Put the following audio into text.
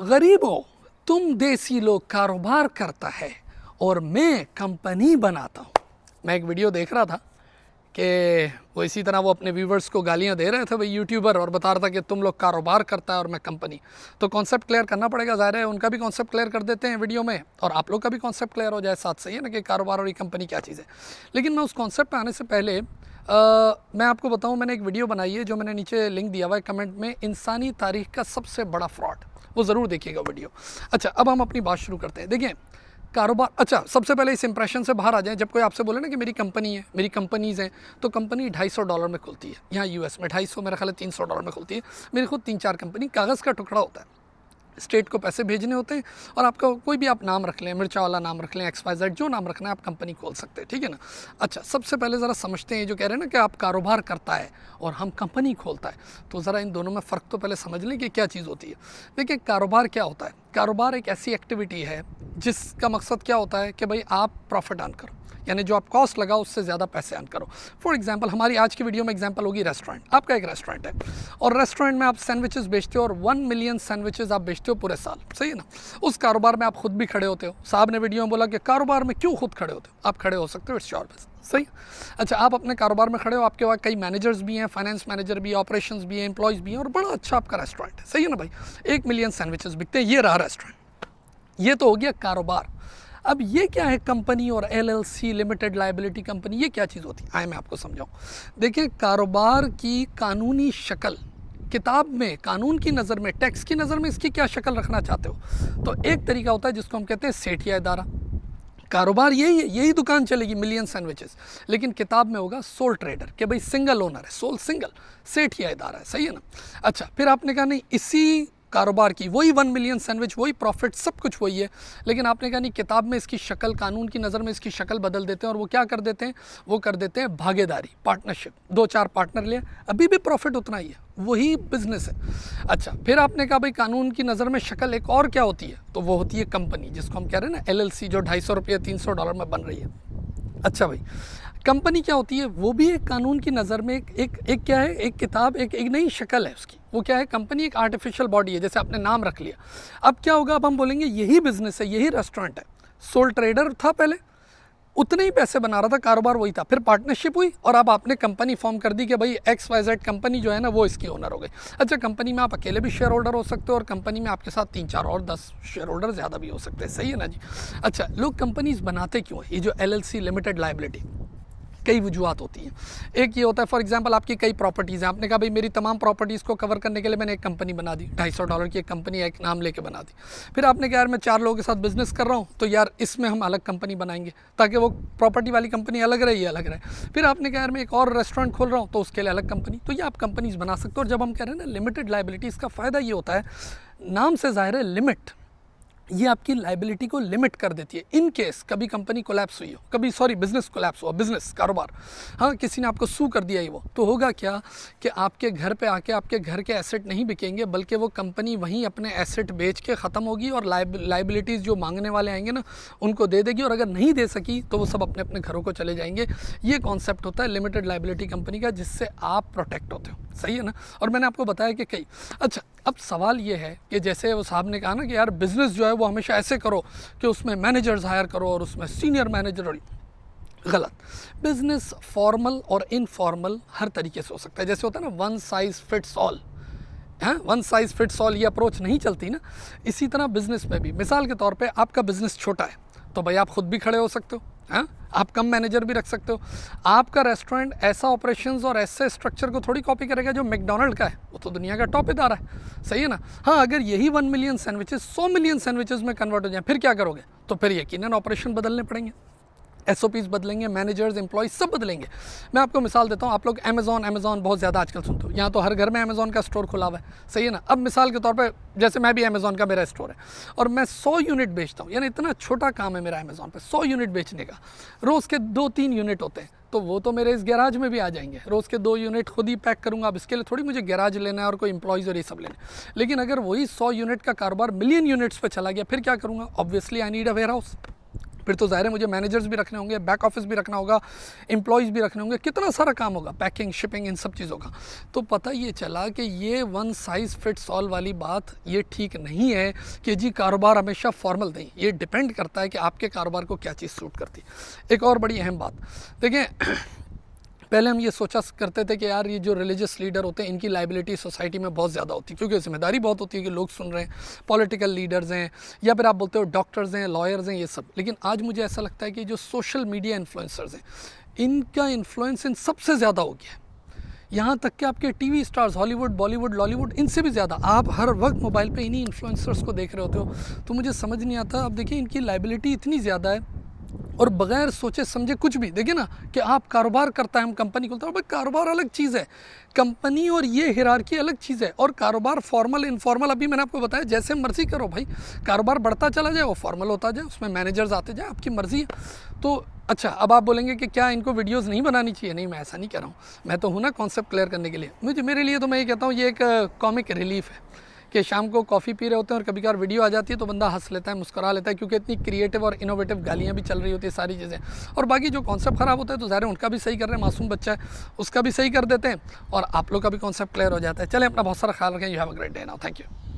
गरीबों तुम देसी लोग कारोबार करता है और मैं कंपनी बनाता हूँ मैं एक वीडियो देख रहा था कि वो इसी तरह वो अपने व्यूवर्स को गालियाँ दे रहे थे भाई यूट्यूबर और बता रहा था कि तुम लोग कारोबार करता है और मैं कंपनी तो कॉन्सेप्ट क्लियर करना पड़ेगा ज़ाहिर है उनका भी कॉन्सेप्ट क्लियर कर देते हैं वीडियो में और आप लोग का भी कॉन्सेप्ट क्लियर हो जाए साथ सही है ना कि कारोबार और ये कंपनी क्या चीज़ है लेकिन मैं उस कॉन्सेप्ट आने से पहले आ, मैं आपको बताऊँ मैंने एक वीडियो बनाई है जो मैंने नीचे लिंक दिया हुआ है कमेंट में इंसानी तारीख का सबसे बड़ा फ्रॉड वो ज़रूर देखिएगा वीडियो अच्छा अब हम अपनी बात शुरू करते हैं देखिए कारोबार अच्छा सबसे पहले इस इंप्रेशन से बाहर आ जाए जब कोई आपसे बोले ना कि मेरी कंपनी है मेरी कंपनीज़ हैं तो कंपनी ढाई सौ डॉलर में खुलती है यहाँ यूएस में ढाई सौ मेरा ख्याल तीन सौ डॉलर में खुलती है मेरी खुद तीन चार कंपनी कागज़ का टुकड़ा होता है स्टेट को पैसे भेजने होते हैं और आपका कोई भी आप नाम रख लें मिर्चा वाला नाम रख लें एक्स वाई जेड जो नाम रखना है आप कंपनी खोल सकते हैं ठीक है ना अच्छा सबसे पहले ज़रा समझते हैं जो कह रहे हैं ना कि आप कारोबार करता है और हम कंपनी खोलता है तो ज़रा इन दोनों में फ़र्क तो पहले समझ लें कि क्या चीज़ होती है देखिए कारोबार क्या होता है कारोबार एक ऐसी एक्टिविटी है जिसका मकसद क्या होता है कि भाई आप प्रॉफिट अर्न करो यानी जो आप कॉस्ट लगा उससे ज़्यादा पैसे अर्न करो फॉर एग्जाम्पल हमारी आज की वीडियो में एग्जाम्पल होगी रेस्टोरेंट आपका एक रेस्टोरेंट है और रेस्टोरेंट में आप सैंडविचेस बेचते हो और वन मिलियन सैंडविचेस आप बेचते हो पूरे साल सही है ना उस कारोबार में आप खुद भी खड़े होते हो साहब ने वीडियो में बोला कि कारोबार में क्यों खुद खड़े होते हो आप खड़े हो सकते हो इट्स योर बिजनेस सही अच्छा आप अपने कारोबार में खड़े हो आपके वहाँ कई मैनेजर्स भी हैं फाइनेंस मैनेजर भी ऑपरेशन भी हैं एम्प्लॉयज़ भी हैं और बड़ा अच्छा आपका रेस्टोरेंट है सही है ना भाई एक मिलियन सैंडविचेस बिकते हैं ये रहा रेस्टोरेंट ये तो हो गया कारोबार अब ये क्या है कंपनी और सी लिमिटेड लाइबिलिटी कंपनी ये क्या चीज़ होती है आए मैं आपको समझाऊँ देखिए कारोबार की कानूनी शक्ल किताब में कानून की नज़र में टैक्स की नज़र में इसकी क्या शक्ल रखना चाहते हो तो एक तरीका होता है जिसको हम कहते हैं सेठिया इदारा कारोबार यही यही दुकान चलेगी मिलियन सैंडविचेस लेकिन किताब में होगा सोल ट्रेडर कि भाई सिंगल ओनर है सोल सिंगल सेठ या इदारा है सही है ना अच्छा फिर आपने कहा नहीं इसी कारोबार की वही वन मिलियन सैंडविच वही प्रॉफिट सब कुछ वही है लेकिन आपने कहा नहीं किताब में इसकी शक्ल कानून की नज़र में इसकी शक्ल बदल देते हैं और वो क्या कर देते हैं वो कर देते हैं भागीदारी पार्टनरशिप दो चार पार्टनर लिए अभी भी प्रॉफिट उतना ही है वही बिजनेस है अच्छा फिर आपने कहा भाई कानून की नज़र में शक्ल एक और क्या होती है तो वो होती है कंपनी जिसको हम कह रहे हैं ना एलएलसी जो ढाई सौ रुपये तीन सौ डॉलर में बन रही है अच्छा भाई कंपनी क्या होती है वो भी एक कानून की नज़र में एक एक, एक क्या है एक किताब एक एक नई शक्ल है उसकी वो क्या है कंपनी एक आर्टिफिशियल बॉडी है जैसे आपने नाम रख लिया अब क्या होगा अब हम बोलेंगे यही बिजनेस है यही रेस्टोरेंट है सोल ट्रेडर था पहले उतने ही पैसे बना रहा था कारोबार वही था फिर पार्टनरशिप हुई और अब आपने कंपनी फॉर्म कर दी कि भाई एक्स वाई जेड कंपनी जो है ना वो इसकी ओनर हो गई अच्छा कंपनी में आप अकेले भी शेयर होल्डर हो सकते हो और कंपनी में आपके साथ तीन चार और दस शेयर होल्डर ज़्यादा भी हो सकते हैं सही है ना जी अच्छा लोग कंपनीज बनाते क्यों ये जो एल लिमिटेड लाइबिलिटी कई वजूहत होती हैं एक ये होता है फॉर एग्जांपल आपकी कई प्रॉपर्टीज़ हैं आपने कहा भाई मेरी तमाम प्रॉपर्टीज़ को कवर करने के लिए मैंने एक कंपनी बना दी ढाई सौ डॉलर की एक कंपनी एक नाम लेके बना दी फिर आपने कहा यार मैं चार लोगों के साथ बिजनेस कर रहा हूँ तो यार इसमें हम अलग कंपनी बनाएंगे ताकि वो प्रॉपर्टी वाली कंपनी अलग रहे अलग रहे फिर आपने कहा यार मैं एक और रेस्टोरेंट खोल रहा हूँ तो उसके लिए अलग कंपनी तो ये आप कंपनीज बना सकते हो और जब हम कह रहे हैं ना लिमिटेड लाइबिलिटी इसका फ़ायदा ये होता है नाम से ज़ाहिर है लिमिट ये आपकी लाइबिलिटी को लिमिट कर देती है इन केस कभी कंपनी कोलैप्स हुई हो कभी सॉरी बिजनेस कोलैप्स हुआ बिजनेस कारोबार हाँ किसी ने आपको सू कर दिया ही वो तो होगा क्या कि आपके घर पे आके आपके घर के एसेट नहीं बिकेंगे बल्कि वो कंपनी वहीं अपने एसेट बेच के ख़त्म होगी और लाइबिलिटीज़ जो मांगने वाले आएंगे ना उनको दे देगी और अगर नहीं दे सकी तो वो सब अपने अपने घरों को चले जाएंगे ये कॉन्सेप्ट होता है लिमिटेड लाइबिलिटी कंपनी का जिससे आप प्रोटेक्ट होते हो सही है ना और मैंने आपको बताया कि कई अच्छा अब सवाल ये है कि जैसे वो साहब ने कहा ना कि यार बिज़नेस जो है वो हमेशा ऐसे करो कि उसमें मैनेजर्स हायर करो और उसमें सीनियर मैनेजर गलत बिज़नेस फॉर्मल और इनफॉर्मल हर तरीके से हो सकता है जैसे होता है ना वन साइज़ फिट्स ऑल हैं वन साइज़ फिट्स ऑल ये अप्रोच नहीं चलती ना इसी तरह बिज़नेस में भी मिसाल के तौर पे आपका बिज़नेस छोटा है तो भाई आप खुद भी खड़े हो सकते हो हैं हाँ? आप कम मैनेजर भी रख सकते हो आपका रेस्टोरेंट ऐसा ऑपरेशंस और ऐसे स्ट्रक्चर को थोड़ी कॉपी करेगा जो मैकडोनल्ड का है वो तो दुनिया का टॉप इदारा है सही है ना हाँ अगर यही वन मिलियन सैंडविचेस सौ मिलियन सैंडविचेस में कन्वर्ट हो जाए फिर क्या करोगे तो फिर यकीन ऑपरेशन बदलने पड़ेंगे एस बदलेंगे मैनेजर्स एम्प्लॉज सब बदलेंगे मैं आपको मिसाल देता हूँ आप लोग अमेज़ॉन अमेज़ॉन बहुत ज़्यादा आजकल सुनते हो यहाँ तो हर घर में अमेज़ॉन का स्टोर खुला हुआ है सही है ना अब मिसाल के तौर पर जैसे मैं भी अमेज़ॉन का मेरा स्टोर है और मैं सौ यूनिट बेचता हूँ यानी इतना छोटा काम है मेरा अमेज़ॉन पर सौ यूनिट बेचने का रोज़ के दो तीन यूनिट होते हैं तो वो तो मेरे इस गैराज में भी आ जाएंगे रोज़ के दो यूनिट खुद ही पैक करूँगा अब इसके लिए थोड़ी मुझे गैराज लेना है और कोई इंप्लॉयज़ और ये सब लेना है लेकिन अगर वही सौ यूनिट का कारोबार मिलियन यूनिट्स पर चला गया फिर क्या करूँगा obviously I need a warehouse फिर तो ज़ाहिर है मुझे मैनेजर्स भी रखने होंगे बैक ऑफिस भी रखना होगा एम्प्लॉयज़ भी रखने होंगे कितना सारा काम होगा पैकिंग शिपिंग इन सब चीज़ों का तो पता ये चला कि ये वन साइज़ फिट्स ऑल वाली बात ये ठीक नहीं है कि जी कारोबार हमेशा फॉर्मल नहीं ये डिपेंड करता है कि आपके कारोबार को क्या चीज़ सूट करती एक और बड़ी अहम बात देखें पहले हम ये सोचा करते थे कि यार ये जो रिलीजियस लीडर होते हैं इनकी लाइबिलिटी सोसाइटी में बहुत ज़्यादा होती है क्योंकि जिम्मेदारी बहुत होती है कि लोग सुन रहे हैं पॉलिटिकल लीडर्स हैं या फिर आप बोलते हो डॉक्टर्स हैं लॉयर्स हैं ये सब लेकिन आज मुझे ऐसा लगता है कि जो सोशल मीडिया इन्फ्लुएंसर्स हैं इनका इन्फ्लुएंस इन सबसे ज़्यादा हो गया है यहाँ तक कि आपके TV stars Hollywood Bollywood Lollywood इनसे भी ज़्यादा आप हर वक्त मोबाइल पे इन्हीं इन्फ्लुएंसर्स को देख रहे होते हो तो मुझे समझ नहीं आता अब देखिए इनकी लाइबिलिटी इतनी ज़्यादा है और बगैर सोचे समझे कुछ भी देखिए ना कि आप कारोबार करता है हम कंपनी खोलता है भाई कारोबार अलग चीज़ है कंपनी और ये हिरारकी अलग चीज़ है और कारोबार फॉर्मल इनफॉर्मल अभी मैंने आपको बताया जैसे मर्जी करो भाई कारोबार बढ़ता चला जाए वो फॉर्मल होता जाए उसमें मैनेजर्स आते जाए आपकी मर्जी है तो अच्छा अब आप बोलेंगे कि क्या इनको वीडियोस नहीं बनानी चाहिए नहीं मैं ऐसा नहीं कह रहा हूँ मैं तो हूँ ना कॉन्सेप्ट क्लियर करने के लिए मुझे मेरे लिए तो मैं ये कहता हूँ ये एक कॉमिक uh, रिलीफ है कि शाम को कॉफ़ी पी रहे होते हैं और कभी कभार वीडियो आ जाती है तो बंदा हंस लेता है मुस्करा लेता है क्योंकि इतनी क्रिएटिव और इनोवेटिव गालियाँ भी चल रही होती है सारी चीज़ें और बाकी जो कॉन्सेप्ट ख़राब होता है तो ज़ाहिर उनका भी सही कर रहे हैं मासूम बच्चा है उसका भी सही कर देते हैं और आप लोग का भी कॉन्सेप्ट क्लियर हो जाता है चले अपना बहुत सारा ख्याल रखें you have a great day now thank you